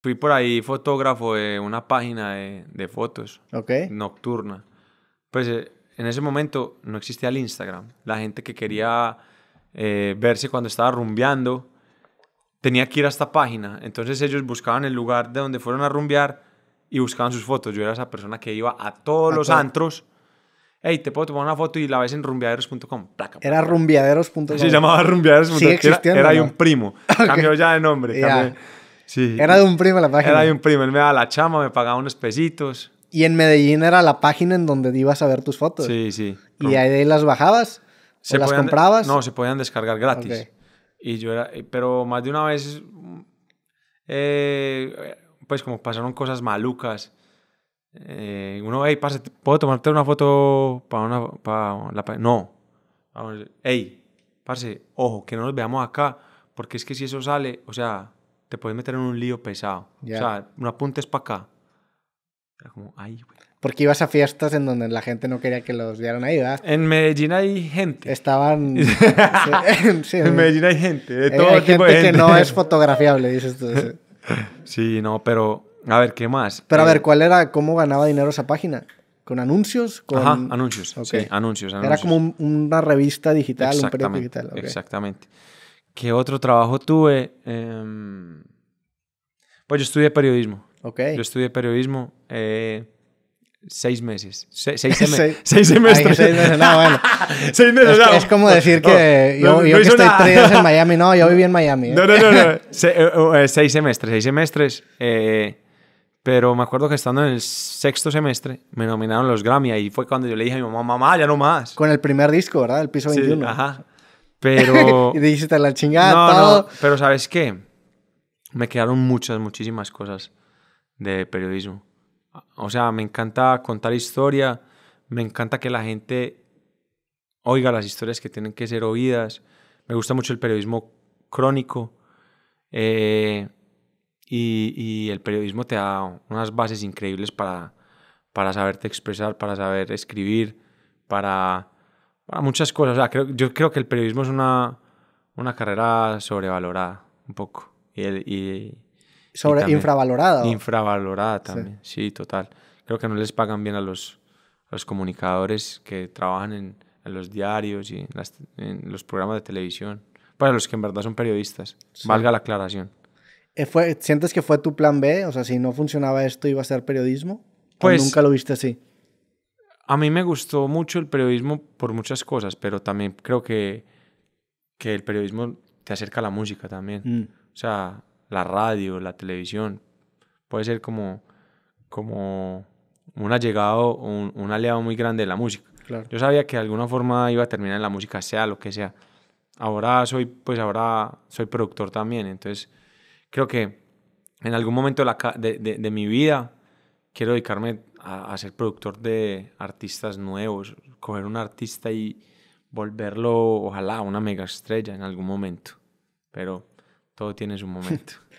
Fui por ahí fotógrafo de una página de, fotos okay. nocturna. Pues eh, en ese momento no existía el Instagram. La gente que quería eh, verse cuando estaba rumbeando tenía que ir a esta página. Entonces ellos buscaban el lugar de donde fueron a rumbear y buscaban sus fotos. Yo era esa persona que iba a todos los antros. Hey, te puedo tomar una foto y la ves en rumbiaderos.com Era rumbeaderos.com. Se llamaba rumbeaderos.com. era, era un primo. Cambió ya de nombre. Sí. Era de un primo la página. Era de un primo, él me daba la chama, me pagaba unos pesitos. Y en Medellín era la página en donde ibas a ver tus fotos. Sí, sí. Y ahí las bajabas, se las comprabas. No, se podían descargar gratis. Y yo era, eh, pero más de una vez, eh, pues como pasaron cosas malucas. Eh, uno, hey, pase ¿puedo tomarte una foto para una, para la, no. Vamos, hey, parce, ojo, que no nos veamos acá, porque es que si eso sale, o sea, te puedes meter en un lío pesado. O sea, no apuntes para acá. Era como, ay, güey. Porque ibas a fiestas en donde la gente no quería que los vieran ahí, ¿verdad? En Medellín hay gente. Estaban. sí, en Medellín hay gente. De eh, todo hay tipo gente, gente, que no es fotografiable, dices tú. Sí. no, pero. A ver, ¿qué más? Pero a eh, ver, ¿cuál era, cómo ganaba dinero esa página? ¿Con anuncios? Con... Ajá, anuncios. Sí, anuncios, Era como una revista digital, un periódico digital. Exactamente. ¿Qué otro trabajo tuve? Eh, pues yo estudié periodismo. Okay. Yo estudié periodismo eh, seis meses. seis, semestres. seis semestres. seis meses, no, bueno. seis meses, es, no. es, como decir que yo, yo que estoy tres en Miami, no, yo viví en Miami. ¿eh? No, no, no. Eh, oh, eh, seis semestres, seis semestres. pero me acuerdo que estando en el sexto semestre me nominaron los Grammy y fue cuando yo le dije a mi mamá, mamá, ya no más. Con el primer disco, ¿verdad? El piso 21. Sí, ajá. Pero. y dijiste la chingada. No, pero ¿sabes qué? Me quedaron muchas, muchísimas cosas de periodismo. O sea, me encanta contar historia, me encanta que la gente oiga las historias que tienen que ser oídas. Me gusta mucho el periodismo crónico. Eh, y, y, el periodismo te da unas bases increíbles para, para saberte expresar, para saber escribir, para Ah, muchas cosas. yo creo que el periodismo es una, una carrera sobrevalorada, un poco. Y, Sobre infravalorada. Infravalorada también, sí. total. Creo que no les pagan bien a los, los comunicadores que trabajan en, los diarios y en, los programas de televisión. Para los que en verdad son periodistas, valga la aclaración. Eh, ¿Fue, ¿Sientes que fue tu plan B? O sea, si no funcionaba esto, iba a ser periodismo. Pues, nunca lo viste así? a mí me gustó mucho el periodismo por muchas cosas, pero también creo que, que el periodismo te acerca a la música también. Mm. O sea, la radio, la televisión, puede ser como, como un allegado, un, aliado muy grande de la música. Yo sabía que de alguna forma iba a terminar en la música, sea lo que sea. Ahora soy, pues ahora soy productor también, entonces creo que en algún momento de, de mi vida quiero dedicarme a, ser productor de artistas nuevos, coger un artista y volverlo, ojalá, una mega estrella en algún momento. Pero todo tiene su momento.